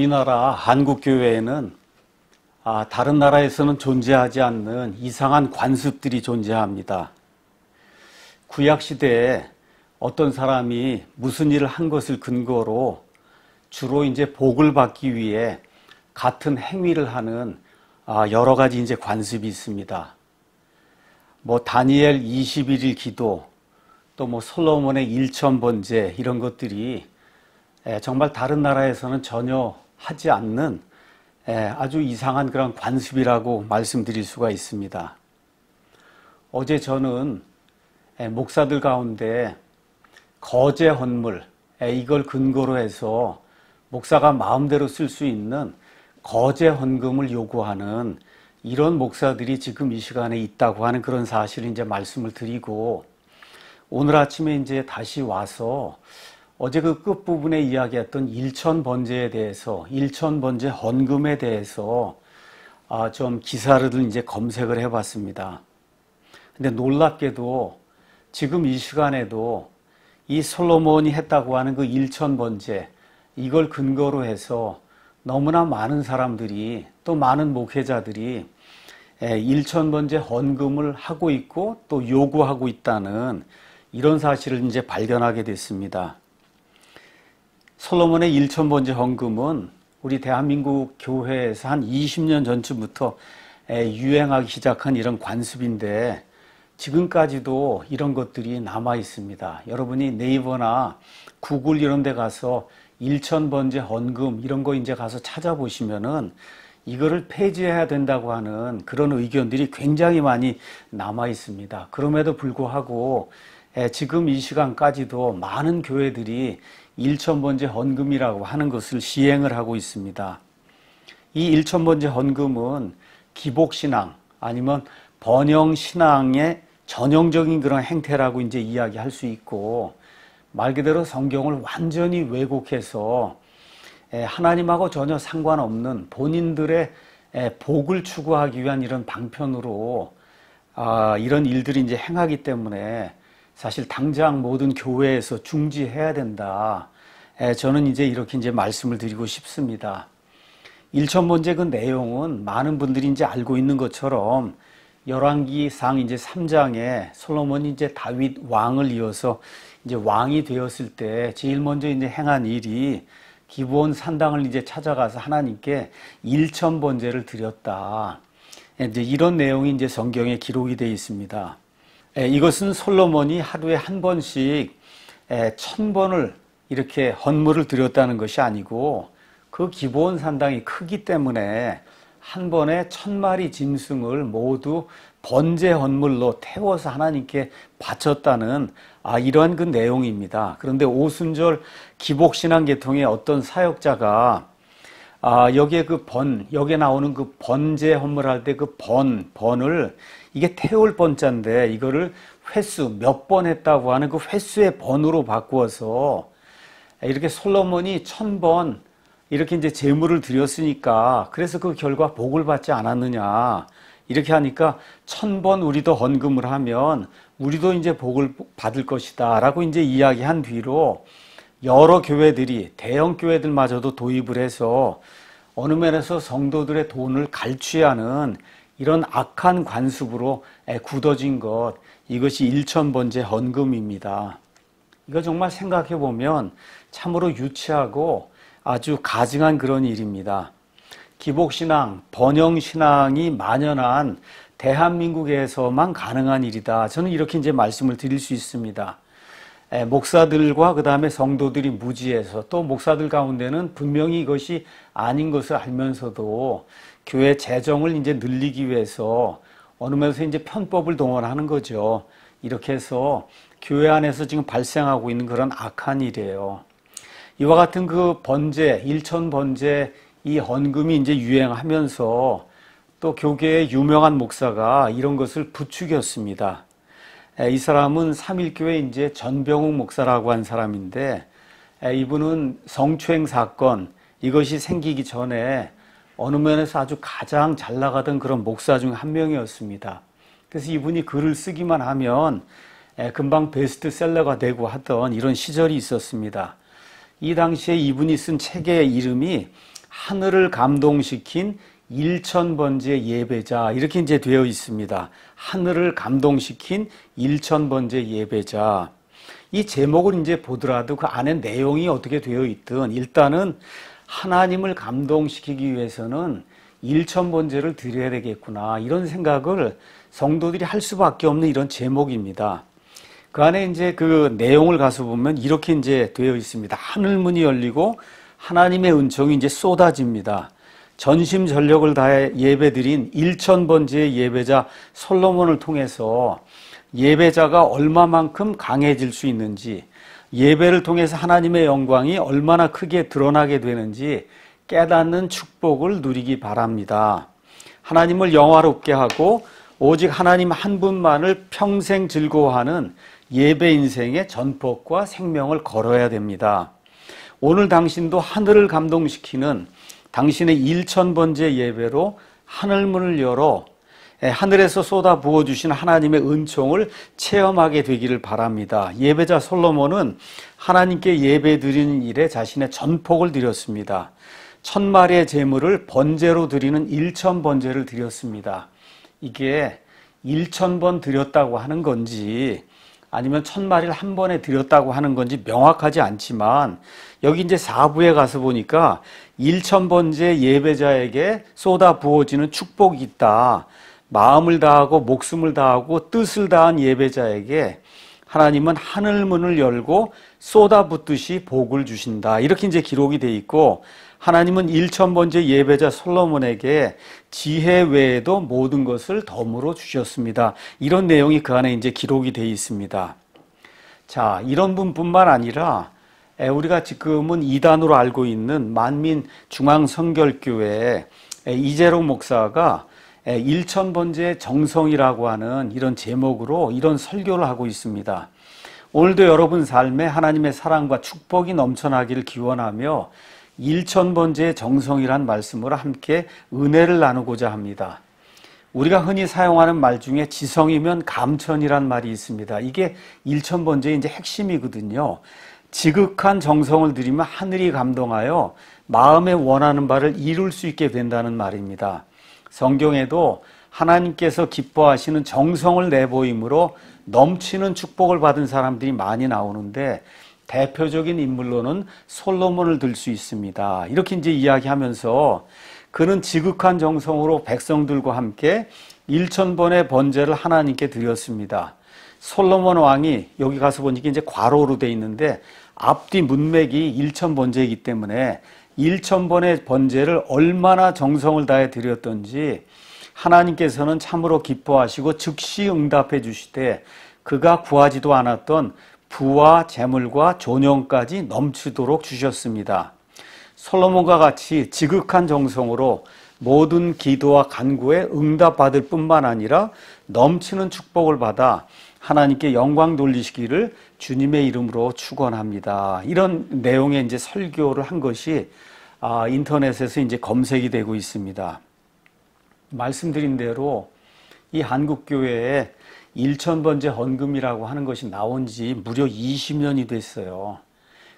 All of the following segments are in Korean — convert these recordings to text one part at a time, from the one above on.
우리나라 한국 교회에는 아, 다른 나라에서는 존재하지 않는 이상한 관습들이 존재합니다. 구약 시대에 어떤 사람이 무슨 일을 한 것을 근거로 주로 이제 복을 받기 위해 같은 행위를 하는 아, 여러 가지 이제 관습이 있습니다. 뭐 다니엘 21일 기도 또 뭐 솔로몬의 일천 번제 이런 것들이 정말 다른 나라에서는 전혀 하지 않는 예, 아주 이상한 그런 관습이라고 말씀드릴 수가 있습니다. 어제 저는 예, 목사들 가운데 거제 헌물 예, 이걸 근거로 해서 목사가 마음대로 쓸 수 있는 거제 헌금을 요구하는 이런 목사들이 지금 이 시간에 있다고 하는 그런 사실을 이제 말씀을 드리고 오늘 아침에 이제 다시 와서 어제 그 끝부분에 이야기했던 일천 번제에 대해서 일천 번제 헌금에 대해서 아, 좀 기사를 이제 검색을 해봤습니다. 근데 놀랍게도 지금 이 시간에도 이 솔로몬이 했다고 하는 그 일천 번제 이걸 근거로 해서 너무나 많은 사람들이 또 많은 목회자들이 예, 일천 번제 헌금을 하고 있고 또 요구하고 있다는 이런 사실을 이제 발견하게 됐습니다. 솔로몬의 1천번째 헌금은 우리 대한민국 교회에서 한 20년 전쯤부터 유행하기 시작한 이런 관습인데 지금까지도 이런 것들이 남아 있습니다. 여러분이 네이버나 구글 이런 데 가서 1천번째 헌금 이런 거 이제 가서 찾아보시면은 이거를 폐지해야 된다고 하는 그런 의견들이 굉장히 많이 남아 있습니다. 그럼에도 불구하고 지금 이 시간까지도 많은 교회들이 일천번제 헌금이라고 하는 것을 시행을 하고 있습니다. 이 1천번제 헌금은 기복신앙 아니면 번영신앙의 전형적인 그런 행태라고 이제 이야기할 수 있고 말 그대로 성경을 완전히 왜곡해서 하나님하고 전혀 상관없는 본인들의 복을 추구하기 위한 이런 방편으로 아, 이런 일들이 이제 행하기 때문에 사실 당장 모든 교회에서 중지해야 된다. 에, 저는 이제 이렇게 이제 말씀을 드리고 싶습니다. 일천 번째 그 내용은 많은 분들이 이제 알고 있는 것처럼 열왕기상 이제 3장에 솔로몬이 이제 다윗 왕을 이어서 이제 왕이 되었을 때 제일 먼저 이제 행한 일이 기부원 산당을 이제 찾아가서 하나님께 일천 번제를 드렸다. 이제 이런 내용이 이제 성경에 기록이 되어 있습니다. 예, 이것은 솔로몬이 하루에 한 번씩 예, 천 번을 이렇게 헌물을 드렸다는 것이 아니고 그 기본 산당이 크기 때문에 한 번에 천 마리 짐승을 모두 번제 헌물로 태워서 하나님께 바쳤다는 아 이러한 그 내용입니다. 그런데 오순절 기복신앙 계통의 어떤 사역자가 아 여기에 그 번 여기에 나오는 그 번제 헌물할 때 그 번 번을 이게 태울 번자인데 이거를 횟수 몇 번 했다고 하는 그 횟수의 번호로 바꾸어서 이렇게 솔로몬이 천 번 이렇게 이제 재물을 드렸으니까 그래서 그 결과 복을 받지 않았느냐 이렇게 하니까 천 번 우리도 헌금을 하면 우리도 이제 복을 받을 것이다라고 이제 이야기한 뒤로 여러 교회들이 대형 교회들마저도 도입을 해서 어느 면에서 성도들의 돈을 갈취하는 이런 악한 관습으로 굳어진 것 이것이 일천번째 헌금입니다. 이거 정말 생각해 보면 참으로 유치하고 아주 가증한 그런 일입니다. 기복신앙, 번영신앙이 만연한 대한민국에서만 가능한 일이다. 저는 이렇게 이제 말씀을 드릴 수 있습니다. 목사들과 그 다음에 성도들이 무지해서 또 목사들 가운데는 분명히 이것이 아닌 것을 알면서도 교회 재정을 이제 늘리기 위해서 어느 면에서 이제 편법을 동원하는 거죠. 이렇게 해서 교회 안에서 지금 발생하고 있는 그런 악한 일이에요. 이와 같은 그 번제, 일천 번제 이 헌금이 이제 유행하면서 또 교계의 유명한 목사가 이런 것을 부추겼습니다. 이 사람은 삼일교회 이제 전병욱 목사라고 한 사람인데 이분은 성추행 사건 이것이 생기기 전에 어느 면에서 아주 가장 잘 나가던 그런 목사 중 한 명이었습니다. 그래서 이분이 글을 쓰기만 하면 금방 베스트셀러가 되고 하던 이런 시절이 있었습니다. 이 당시에 이분이 쓴 책의 이름이 하늘을 감동시킨 일천번째 예배자 이렇게 이제 되어 있습니다. 하늘을 감동시킨 일천번째 예배자. 이 제목을 이제 보더라도 그 안에 내용이 어떻게 되어 있든 일단은 하나님을 감동시키기 위해서는 일천번제를 드려야 되겠구나 이런 생각을 성도들이 할 수밖에 없는 이런 제목입니다. 그 안에 이제 그 내용을 가서 보면 이렇게 이제 되어 있습니다. 하늘 문이 열리고 하나님의 은총이 이제 쏟아집니다. 전심 전력을 다해 예배드린 일천번째 예배자 솔로몬을 통해서 예배자가 얼마만큼 강해질 수 있는지 예배를 통해서 하나님의 영광이 얼마나 크게 드러나게 되는지 깨닫는 축복을 누리기 바랍니다. 하나님을 영화롭게 하고 오직 하나님 한 분만을 평생 즐거워하는 예배 인생의 전폭과 생명을 걸어야 됩니다. 오늘 당신도 하늘을 감동시키는 당신의 1천번째 예배로 하늘문을 열어 예, 하늘에서 쏟아 부어 주신 하나님의 은총을 체험하게 되기를 바랍니다. 예배자 솔로몬은 하나님께 예배 드리는 일에 자신의 전폭을 드렸습니다. 천 마리의 제물을 번제로 드리는 일천 번제를 드렸습니다. 이게 일천 번 드렸다고 하는 건지 아니면 천 마리를 한 번에 드렸다고 하는 건지 명확하지 않지만 여기 이제 4부에 가서 보니까 1천 번째 예배자에게 쏟아 부어지는 축복이 있다. 마음을 다하고 목숨을 다하고 뜻을 다한 예배자에게 하나님은 하늘 문을 열고 쏟아붓듯이 복을 주신다. 이렇게 이제 기록이 돼 있고 하나님은 1천번째 예배자 솔로몬에게 지혜 외에도 모든 것을 덤으로 주셨습니다. 이런 내용이 그 안에 이제 기록이 돼 있습니다. 자, 이런 분뿐만 아니라 우리가 지금은 이단으로 알고 있는 만민 중앙 선결교회 이재록 목사가 1천번의 예, 정성이라고 하는 이런 제목으로 이런 설교를 하고 있습니다. 오늘도 여러분 삶에 하나님의 사랑과 축복이 넘쳐나기를 기원하며 1천번째 정성이란 말씀으로 함께 은혜를 나누고자 합니다. 우리가 흔히 사용하는 말 중에 지성이면 감천이란 말이 있습니다. 이게 1천번째의 이제 핵심이거든요. 지극한 정성을 들이면 하늘이 감동하여 마음에 원하는 바를 이룰 수 있게 된다는 말입니다. 성경에도 하나님께서 기뻐하시는 정성을 내보임으로 넘치는 축복을 받은 사람들이 많이 나오는데 대표적인 인물로는 솔로몬을 들 수 있습니다. 이렇게 이제 이야기하면서 그는 지극한 정성으로 백성들과 함께 1천 번의 번제를 하나님께 드렸습니다. 솔로몬 왕이 여기 가서 보니까 이제 괄로로돼 있는데 앞뒤 문맥이 1천 번제이기 때문에 1천번의 번제를 얼마나 정성을 다해 드렸던지 하나님께서는 참으로 기뻐하시고 즉시 응답해 주시되 그가 구하지도 않았던 부와 재물과 존영까지 넘치도록 주셨습니다. 솔로몬과 같이 지극한 정성으로 모든 기도와 간구에 응답받을 뿐만 아니라 넘치는 축복을 받아 하나님께 영광 돌리시기를 주님의 이름으로 축원합니다. 이런 내용의 이제 설교를 한 것이 아, 인터넷에서 이제 검색이 되고 있습니다. 말씀드린 대로 이 한국교회에 1천번째 헌금이라고 하는 것이 나온 지 무려 20년이 됐어요.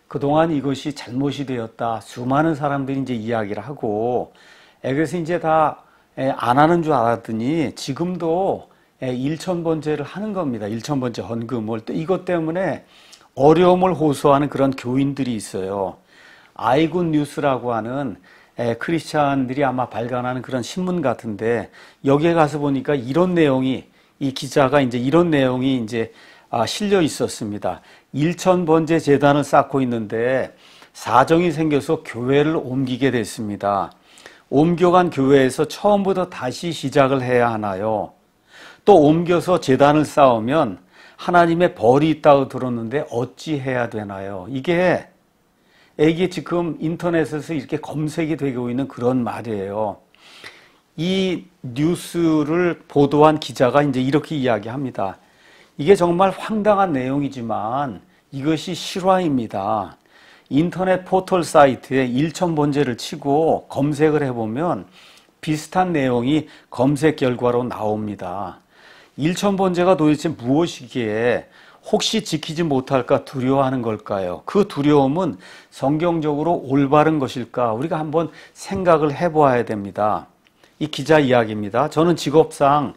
그동안 이것이 잘못이 되었다. 수많은 사람들이 이제 이야기를 하고, 그래서 이제 다 안 하는 줄 알았더니 지금도 1천번째를 하는 겁니다. 1천번째 헌금을. 또 이것 때문에 어려움을 호소하는 그런 교인들이 있어요. 아이군 뉴스라고 하는 크리스찬들이 아마 발간하는 그런 신문 같은데 여기에 가서 보니까 이런 내용이 이 기자가 이제 이런 내용이 이제 아, 실려 있었습니다. 1천 번째 재단을 쌓고 있는데 사정이 생겨서 교회를 옮기게 됐습니다. 옮겨간 교회에서 처음부터 다시 시작을 해야 하나요? 또 옮겨서 재단을 쌓으면 하나님의 벌이 있다고 들었는데 어찌 해야 되나요? 이게 이게 지금 인터넷에서 이렇게 검색이 되고 있는 그런 말이에요. 이 뉴스를 보도한 기자가 이제 이렇게 이야기합니다. 이게 정말 황당한 내용이지만 이것이 실화입니다. 인터넷 포털 사이트에 일천 번째를 치고 검색을 해보면 비슷한 내용이 검색 결과로 나옵니다. 일천 번째가 도대체 무엇이기에 혹시 지키지 못할까 두려워하는 걸까요? 그 두려움은 성경적으로 올바른 것일까? 우리가 한번 생각을 해보아야 됩니다. 이 기자 이야기입니다. 저는 직업상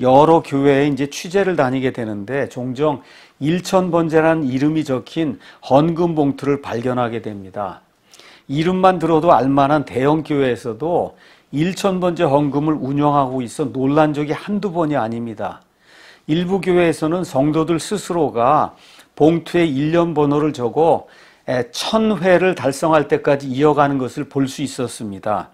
여러 교회에 이제 취재를 다니게 되는데 종종 1천번째라는 이름이 적힌 헌금 봉투를 발견하게 됩니다. 이름만 들어도 알만한 대형교회에서도 1천번째 헌금을 운영하고 있어 놀란 적이 한두 번이 아닙니다. 일부 교회에서는 성도들 스스로가 봉투에 일련 번호를 적어 천회를 달성할 때까지 이어가는 것을 볼 수 있었습니다.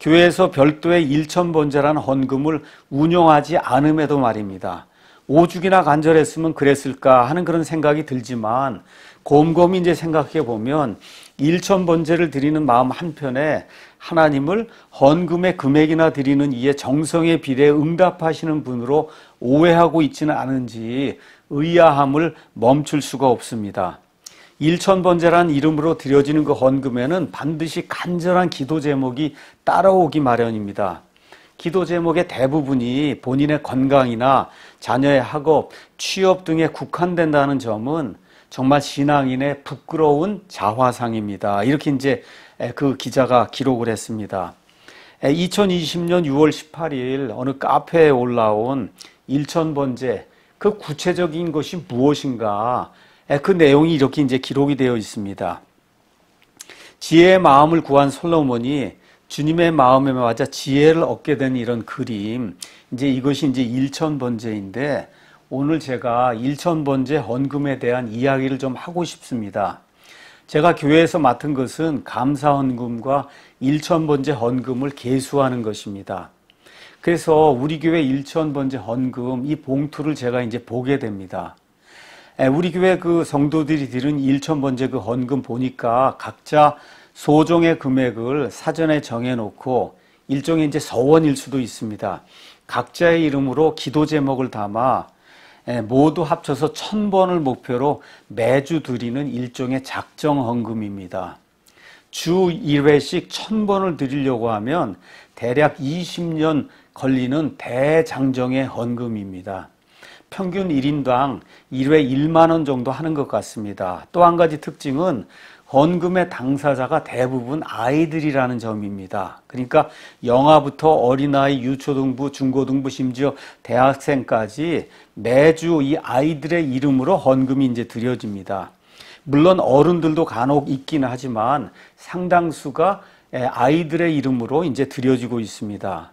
교회에서 별도의 일천번제는 헌금을 운영하지 않음에도 말입니다. 오죽이나 간절했으면 그랬을까 하는 그런 생각이 들지만 곰곰이 이제 생각해 보면 일천번제를 드리는 마음 한편에 하나님을 헌금의 금액이나 드리는 이에 정성에 비례 응답하시는 분으로 오해하고 있지는 않은지 의아함을 멈출 수가 없습니다. 일천번제란 이름으로 드려지는 그 헌금에는 반드시 간절한 기도 제목이 따라오기 마련입니다. 기도 제목의 대부분이 본인의 건강이나 자녀의 학업, 취업 등에 국한된다는 점은 정말 신앙인의 부끄러운 자화상입니다. 이렇게 이제 그 기자가 기록을 했습니다. 2020년 6월 18일 어느 카페에 올라온 1000번째 그 구체적인 것이 무엇인가 그 내용이 이렇게 이제 기록이 되어 있습니다. 지혜의 마음을 구한 솔로몬이 주님의 마음에 맞아 지혜를 얻게 된 이런 그림 이제 이것이 이제 1000번째인데 오늘 제가 1000번째 헌금에 대한 이야기를 좀 하고 싶습니다. 제가 교회에서 맡은 것은 감사 헌금과 일천 번제 헌금을 개수하는 것입니다. 그래서 우리 교회 일천 번제 헌금 이 봉투를 제가 이제 보게 됩니다. 예, 우리 교회 그 성도들이 들은 일천 번제 그 헌금 보니까 각자 소정의 금액을 사전에 정해놓고 일종의 이제 서원일 수도 있습니다. 각자의 이름으로 기도 제목을 담아 예, 모두 합쳐서 천번을 목표로 매주 드리는 일종의 작정 헌금입니다. 주 1회씩 천번을 드리려고 하면 대략 20년 걸리는 대장정의 헌금입니다. 평균 1인당 1회 1만원 정도 하는 것 같습니다. 또 한 가지 특징은 헌금의 당사자가 대부분 아이들이라는 점입니다. 그러니까 영아부터 어린아이, 유초등부, 중고등부, 심지어 대학생까지 매주 이 아이들의 이름으로 헌금이 이제 드려집니다. 물론 어른들도 간혹 있기는 하지만 상당수가 예, 아이들의 이름으로 이제 드려지고 있습니다.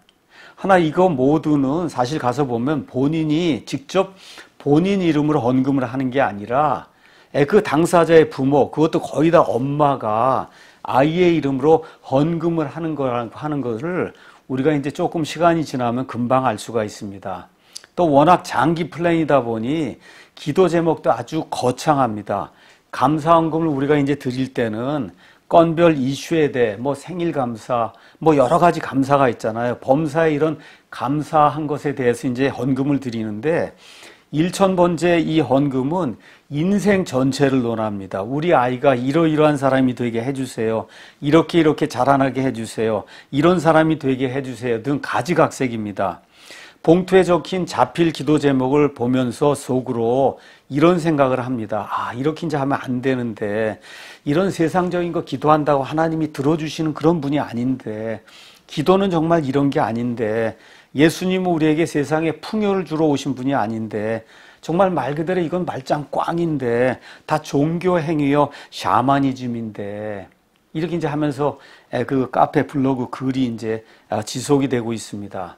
하나 이거 모두는 사실 가서 보면 본인이 직접 본인 이름으로 헌금을 하는 게 아니라 예, 그 당사자의 부모, 그것도 거의 다 엄마가 아이의 이름으로 헌금을 하는 거라는 하는 것을 우리가 이제 조금 시간이 지나면 금방 알 수가 있습니다. 또 워낙 장기 플랜이다 보니 기도 제목도 아주 거창합니다. 감사헌금을 우리가 이제 드릴 때는 건별 이슈에 대해 뭐 생일 감사 뭐 여러 가지 감사가 있잖아요. 범사에 이런 감사한 것에 대해서 이제 헌금을 드리는데 1000번째 이 헌금은 인생 전체를 논합니다. 우리 아이가 이러이러한 사람이 되게 해주세요. 이렇게 이렇게 자라나게 해주세요. 이런 사람이 되게 해주세요. 등 가지각색입니다. 봉투에 적힌 자필 기도 제목을 보면서 속으로 이런 생각을 합니다. 아, 이렇게 이제 하면 안 되는데, 이런 세상적인 거 기도한다고 하나님이 들어주시는 그런 분이 아닌데, 기도는 정말 이런 게 아닌데, 예수님은 우리에게 세상에 풍요를 주러 오신 분이 아닌데, 정말 말 그대로 이건 말짱 꽝인데 다 종교 행위요 샤머니즘인데 이렇게 이제 하면서 그 카페 블로그 글이 이제 아, 지속이 되고 있습니다.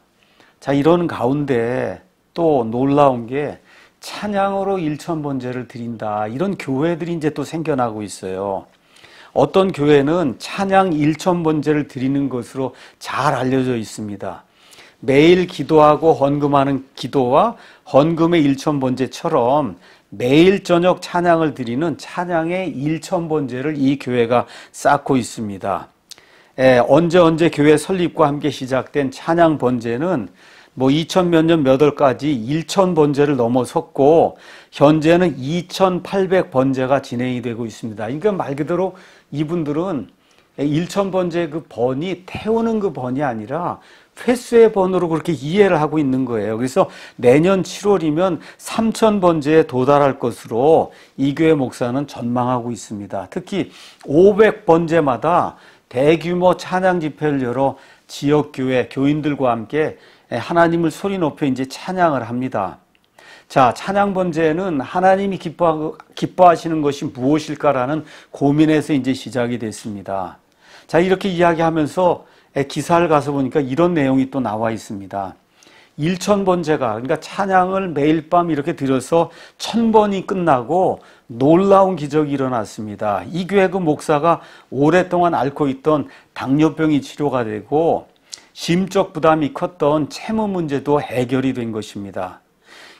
자 이런 가운데 또 놀라운 게 찬양으로 일천 번제를 드린다 이런 교회들이 이제 또 생겨나고 있어요. 어떤 교회는 찬양 일천 번제를 드리는 것으로 잘 알려져 있습니다. 매일 기도하고 헌금하는 기도와 헌금의 일천번제처럼 매일 저녁 찬양을 드리는 찬양의 일천번제를 이 교회가 쌓고 있습니다. 예, 언제 언제 교회 설립과 함께 시작된 찬양 번제는 뭐2 0몇년몇 월까지 1 0 번제를 넘어섰고 현재는 2800 번제가 진행이 되고 있습니다. 그러니까 말 그대로 이분들은 1 예, 0 번제 그 번이 태우는 그 번이 아니라 횟수의 번호로 그렇게 이해를 하고 있는 거예요. 그래서 내년 7월이면 3천번째에 도달할 것으로 이교회 목사는 전망하고 있습니다. 특히 500번째마다 대규모 찬양 집회를 열어 지역교회 교인들과 함께 하나님을 소리 높여 이제 찬양을 합니다. 자, 찬양 번제는 하나님이 기뻐, 기뻐하시는 것이 무엇일까라는 고민에서 이제 시작이 됐습니다. 자, 이렇게 이야기하면서 기사를 가서 보니까 이런 내용이 또 나와 있습니다. 1,000번제가, 그러니까 찬양을 매일 밤 이렇게 드려서 1,000번이 끝나고 놀라운 기적이 일어났습니다. 이 교회 그 목사가 오랫동안 앓고 있던 당뇨병이 치료가 되고 심적 부담이 컸던 채무 문제도 해결이 된 것입니다.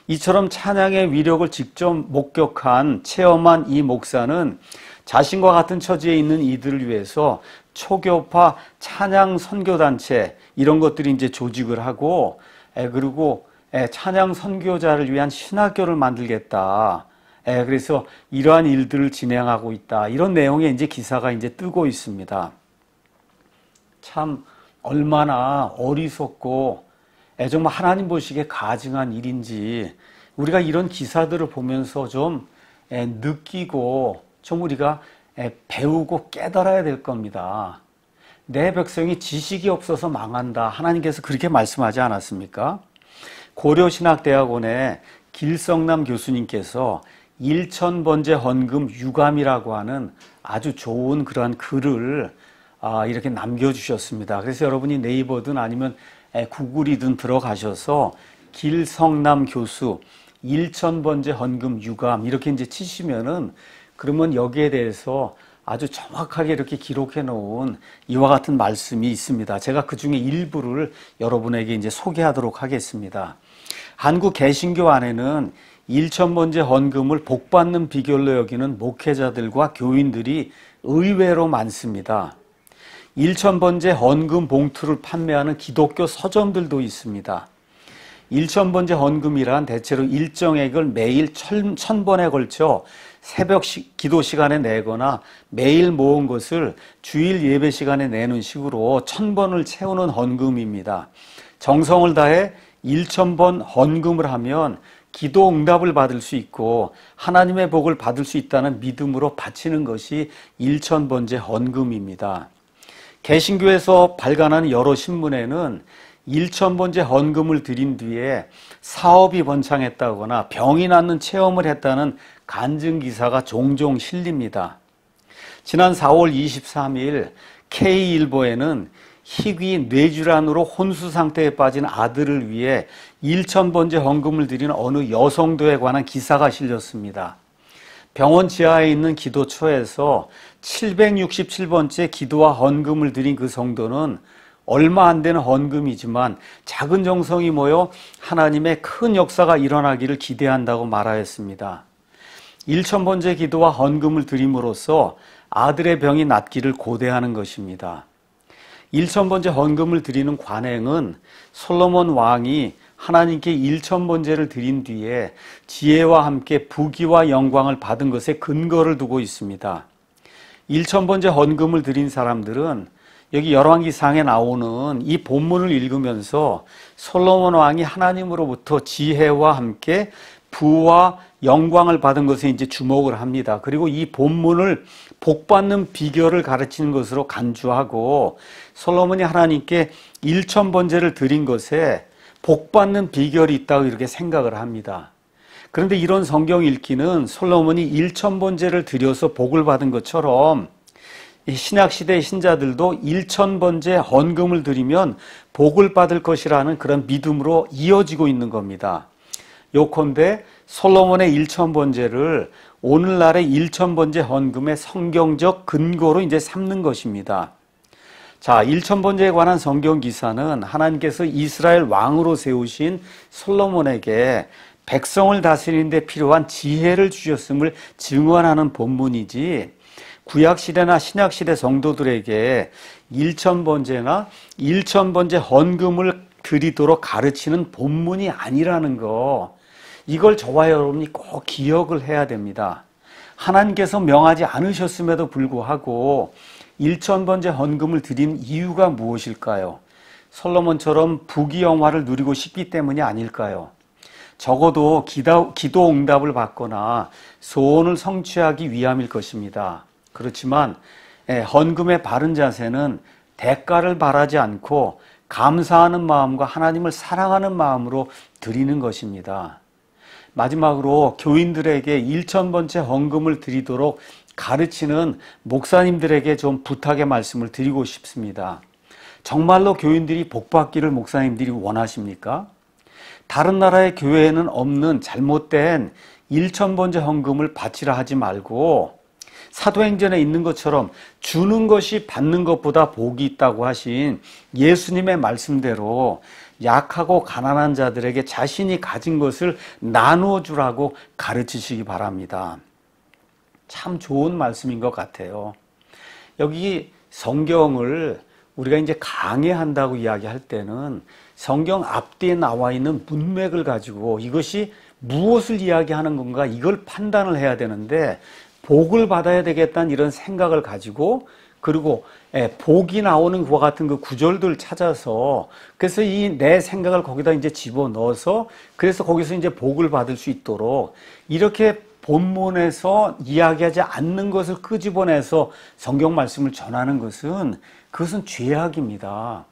이처럼 찬양의 위력을 직접 목격한 체험한 이 목사는 자신과 같은 처지에 있는 이들을 위해서 초교파 찬양 선교단체 이런 것들이 이제 조직을 하고 그리고 찬양 선교자를 위한 신학교를 만들겠다. 그래서 이러한 일들을 진행하고 있다. 이런 내용의 이제 기사가 이제 뜨고 있습니다. 참 얼마나 어리석고 정말 하나님 보시기에 가증한 일인지 우리가 이런 기사들을 보면서 좀 느끼고 좀 우리가 예, 배우고 깨달아야 될 겁니다. 내 백성이 지식이 없어서 망한다. 하나님께서 그렇게 말씀하지 않았습니까? 고려신학대학원의 길성남 교수님께서 1천번째 헌금 유감이라고 하는 아주 좋은 그러한 글을 아, 이렇게 남겨주셨습니다. 그래서 여러분이 네이버든 아니면 예, 구글이든 들어가셔서 길성남 교수 1천번째 헌금 유감 이렇게 이제 치시면은 그러면 여기에 대해서 아주 정확하게 이렇게 기록해 놓은 이와 같은 말씀이 있습니다. 제가 그 중에 일부를 여러분에게 이제 소개하도록 하겠습니다. 한국 개신교 안에는 1천 번째 헌금을 복받는 비결로 여기는 목회자들과 교인들이 의외로 많습니다. 1천 번째 헌금 봉투를 판매하는 기독교 서점들도 있습니다. 1천 번째 헌금이란 대체로 일정액을 매일 천 번에 걸쳐 새벽 시, 기도 시간에 내거나 매일 모은 것을 주일 예배 시간에 내는 식으로 천번을 채우는 헌금입니다. 정성을 다해 1천번 헌금을 하면 기도 응답을 받을 수 있고 하나님의 복을 받을 수 있다는 믿음으로 바치는 것이 1천번째 헌금입니다. 개신교에서 발간한 여러 신문에는 1천번째 헌금을 드린 뒤에 사업이 번창했다거나 병이 낫는 체험을 했다는 간증 기사가 종종 실립니다. 지난 4월 23일 K일보에는 희귀 뇌질환으로 혼수 상태에 빠진 아들을 위해 1천번째 헌금을 드린 어느 여성도에 관한 기사가 실렸습니다. 병원 지하에 있는 기도처에서 767번째 기도와 헌금을 드린 그 성도는 얼마 안 되는 헌금이지만 작은 정성이 모여 하나님의 큰 역사가 일어나기를 기대한다고 말하였습니다. 1천 번째 기도와 헌금을 드림으로써 아들의 병이 낫기를 고대하는 것입니다. 1천 번째 헌금을 드리는 관행은 솔로몬 왕이 하나님께 1천 번째를 드린 뒤에 지혜와 함께 부귀와 영광을 받은 것에 근거를 두고 있습니다. 1천 번째 헌금을 드린 사람들은 여기 열왕기상에 나오는 이 본문을 읽으면서 솔로몬 왕이 하나님으로부터 지혜와 함께 부와 영광을 받은 것에 이제 주목을 합니다. 그리고 이 본문을 복받는 비결을 가르치는 것으로 간주하고 솔로몬이 하나님께 일천 번제를 드린 것에 복받는 비결이 있다고 이렇게 생각을 합니다. 그런데 이런 성경 읽기는 솔로몬이 일천 번제를 드려서 복을 받은 것처럼 신약시대 신자들도 1천번째 헌금을 드리면 복을 받을 것이라는 그런 믿음으로 이어지고 있는 겁니다. 요컨대 솔로몬의 1천번째를 오늘날의 1천번째 헌금의 성경적 근거로 이제 삼는 것입니다. 자, 1천번째에 관한 성경 기사는 하나님께서 이스라엘 왕으로 세우신 솔로몬에게 백성을 다스리는 데 필요한 지혜를 주셨음을 증언하는 본문이지 구약시대나 신약시대 성도들에게 일천번제나 일천번제 헌금을 드리도록 가르치는 본문이 아니라는 거 이걸 저와 여러분이 꼭 기억을 해야 됩니다. 하나님께서 명하지 않으셨음에도 불구하고 일천번제 헌금을 드린 이유가 무엇일까요? 솔로몬처럼 부귀영화를 누리고 싶기 때문이 아닐까요? 적어도 기도 응답을 받거나 소원을 성취하기 위함일 것입니다. 그렇지만 예, 헌금의 바른 자세는 대가를 바라지 않고 감사하는 마음과 하나님을 사랑하는 마음으로 드리는 것입니다. 마지막으로 교인들에게 1천번째 헌금을 드리도록 가르치는 목사님들에게 좀 부탁의 말씀을 드리고 싶습니다. 정말로 교인들이 복받기를 목사님들이 원하십니까? 다른 나라의 교회에는 없는 잘못된 1천번째 헌금을 바치라 하지 말고 사도행전에 있는 것처럼 주는 것이 받는 것보다 복이 있다고 하신 예수님의 말씀대로 약하고 가난한 자들에게 자신이 가진 것을 나누어 주라고 가르치시기 바랍니다. 참 좋은 말씀인 것 같아요. 여기 성경을 우리가 이제 강해한다고 이야기할 때는 성경 앞뒤에 나와 있는 문맥을 가지고 이것이 무엇을 이야기하는 건가 이걸 판단을 해야 되는데 복을 받아야 되겠다는 이런 생각을 가지고 그리고 예, 복이 나오는 그와 같은 그 구절들 찾아서 그래서 이 내 생각을 거기다 이제 집어 넣어서 그래서 거기서 이제 복을 받을 수 있도록 이렇게 본문에서 이야기하지 않는 것을 끄집어내서 성경 말씀을 전하는 것은 그것은 죄악입니다.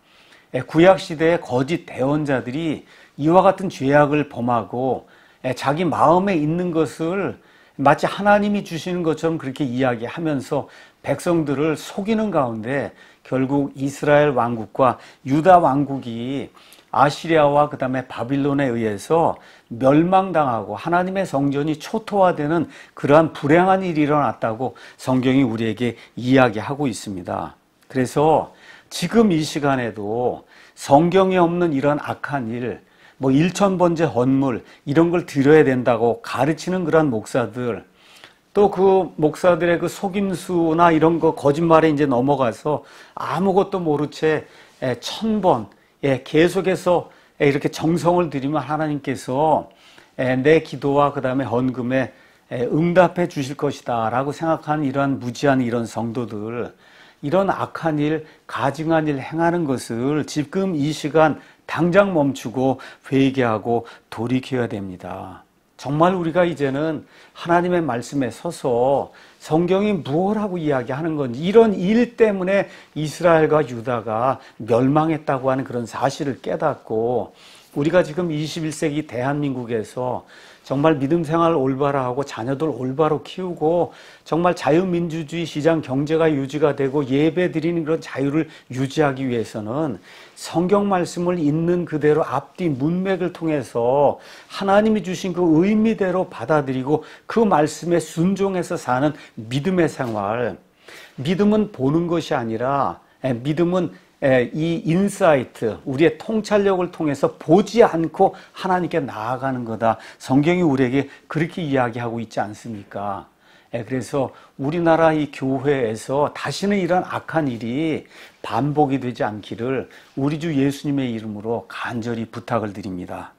예, 구약 시대의 거짓 대언자들이 이와 같은 죄악을 범하고 예, 자기 마음에 있는 것을 마치 하나님이 주시는 것처럼 그렇게 이야기하면서 백성들을 속이는 가운데 결국 이스라엘 왕국과 유다 왕국이 아시리아와 그다음에 바빌론에 의해서 멸망당하고 하나님의 성전이 초토화되는 그러한 불행한 일이 일어났다고 성경이 우리에게 이야기하고 있습니다. 그래서 지금 이 시간에도 성경이 없는 이런 악한 일, 뭐일천번째 헌물 이런 걸 드려야 된다고 가르치는 그러한 목사들 또 그 목사들의 그 속임수나 이런 거 거짓말에 이제 넘어가서 아무것도 모르 채 천번 예, 계속해서 이렇게 정성을 들이면 하나님께서 내 기도와 그 다음에 헌금에 응답해 주실 것이다 라고 생각하는 이러한 무지한 이런 성도들 이런 악한 일, 가증한 일 행하는 것을 지금 이 시간 당장 멈추고 회개하고 돌이켜야 됩니다. 정말 우리가 이제는 하나님의 말씀에 서서 성경이 무엇라고 이야기하는 건지 이런 일 때문에 이스라엘과 유다가 멸망했다고 하는 그런 사실을 깨닫고 우리가 지금 21세기 대한민국에서 정말 믿음 생활 올바라 하고 자녀들 올바로 키우고 정말 자유민주주의 시장 경제가 유지가 되고 예배 드리는 그런 자유를 유지하기 위해서는 성경 말씀을 있는 그대로 앞뒤 문맥을 통해서 하나님이 주신 그 의미대로 받아들이고 그 말씀에 순종해서 사는 믿음의 생활. 믿음은 보는 것이 아니라 예, 믿음은 예, 이 인사이트, 우리의 통찰력을 통해서 보지 않고 하나님께 나아가는 거다. 성경이 우리에게 그렇게 이야기하고 있지 않습니까? 예, 그래서 우리나라 이 교회에서 다시는 이런 악한 일이 반복이 되지 않기를 우리 주 예수님의 이름으로 간절히 부탁을 드립니다.